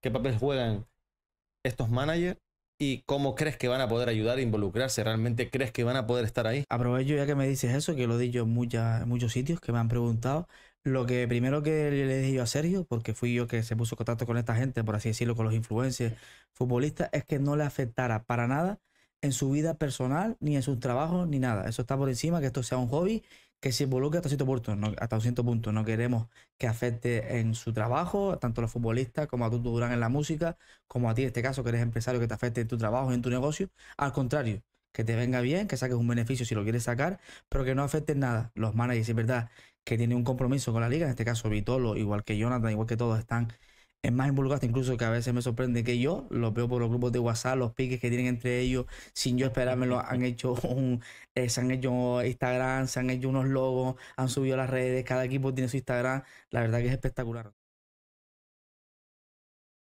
qué papel juegan estos managers y cómo crees que van a poder ayudar a involucrarse. ¿Realmente crees que van a poder estar ahí? Aprovecho ya que me dices eso, que lo he dicho en, muchos sitios que me han preguntado. Lo que primero que le dije yo a Sergio, porque fui yo que se puso en contacto con esta gente, por así decirlo, con los influencers futbolistas, es que no le afectara para nada en su vida personal, ni en sus trabajos, ni nada. Eso está por encima, que esto sea un hobby que se involucre hasta cierto puntos No, hasta cierto punto. No queremos que afecte en su trabajo, tanto los futbolistas como a tu Durán en la música, como a ti en este caso, que eres empresario, que te afecte en tu trabajo en tu negocio. Al contrario, que te venga bien, que saques un beneficio si lo quieres sacar, pero que no afecte en nada. Los managers, es verdad, que tienen un compromiso con la liga, en este caso Vitolo, igual que Jonathan, igual que todos, están es más involucrado incluso que a veces me sorprende que yo, lo veo por los grupos de WhatsApp, los piques que tienen entre ellos, sin yo esperármelo, han hecho un, eh, se han hecho Instagram, se han hecho unos logos, han subido las redes, cada equipo tiene su Instagram, la verdad que es espectacular.